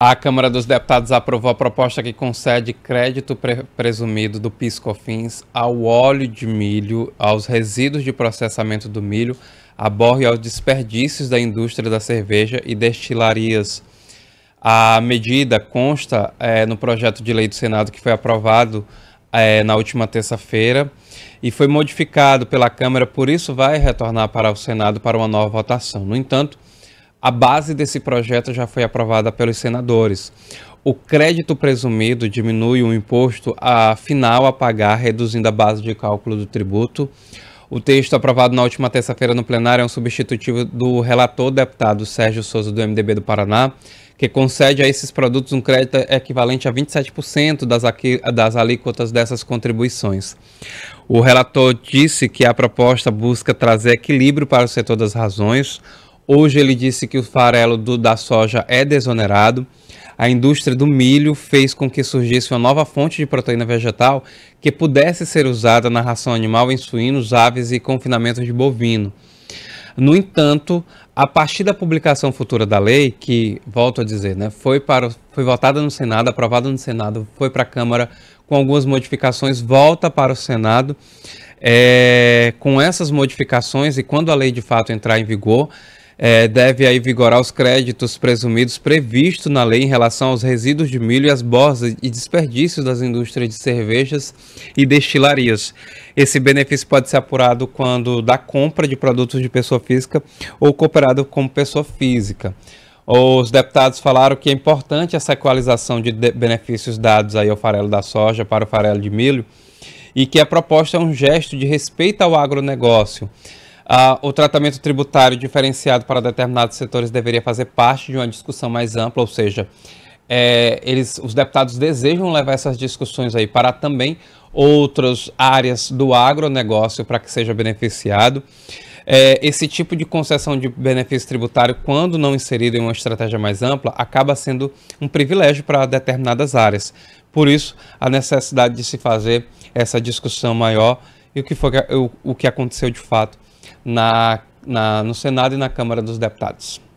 A Câmara dos Deputados aprovou a proposta que concede crédito pre presumido do PiscoFins ao óleo de milho, aos resíduos de processamento do milho, a borra e aos desperdícios da indústria da cerveja e destilarias. A medida consta é, no projeto de lei do Senado que foi aprovado é, na última terça-feira e foi modificado pela Câmara, por isso vai retornar para o Senado para uma nova votação. No entanto, a base desse projeto já foi aprovada pelos senadores. O crédito presumido diminui o imposto a final a pagar, reduzindo a base de cálculo do tributo. O texto aprovado na última terça-feira no plenário é um substitutivo do relator deputado Sérgio Souza, do MDB do Paraná, que concede a esses produtos um crédito equivalente a 27% das, aqui, das alíquotas dessas contribuições. O relator disse que a proposta busca trazer equilíbrio para o setor das razões Hoje ele disse que o farelo do, da soja é desonerado. A indústria do milho fez com que surgisse uma nova fonte de proteína vegetal que pudesse ser usada na ração animal em suínos, aves e confinamento de bovino. No entanto, a partir da publicação futura da lei, que, volto a dizer, né, foi, para, foi votada no Senado, aprovada no Senado, foi para a Câmara com algumas modificações, volta para o Senado. É, com essas modificações e quando a lei de fato entrar em vigor, é, deve aí vigorar os créditos presumidos previsto na lei em relação aos resíduos de milho e as borras e desperdícios das indústrias de cervejas e destilarias. Esse benefício pode ser apurado quando da compra de produtos de pessoa física ou cooperado com pessoa física. Os deputados falaram que é importante essa equalização de, de benefícios dados aí ao farelo da soja para o farelo de milho e que a proposta é um gesto de respeito ao agronegócio. Ah, o tratamento tributário diferenciado para determinados setores deveria fazer parte de uma discussão mais ampla, ou seja, é, eles, os deputados desejam levar essas discussões aí para também outras áreas do agronegócio para que seja beneficiado. É, esse tipo de concessão de benefício tributário, quando não inserido em uma estratégia mais ampla, acaba sendo um privilégio para determinadas áreas. Por isso, a necessidade de se fazer essa discussão maior e o que, foi, o, o que aconteceu de fato na, na, no Senado e na Câmara dos Deputados.